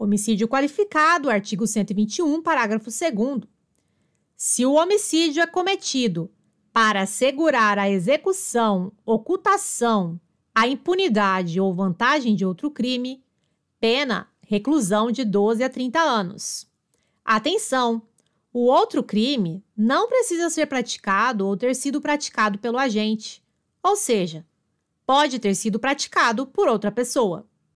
Homicídio qualificado, artigo 121, parágrafo 2. Se o homicídio é cometido para assegurar a execução, ocultação, a impunidade ou vantagem de outro crime, pena reclusão de 12 a 30 anos. Atenção! O outro crime não precisa ser praticado ou ter sido praticado pelo agente, ou seja, pode ter sido praticado por outra pessoa.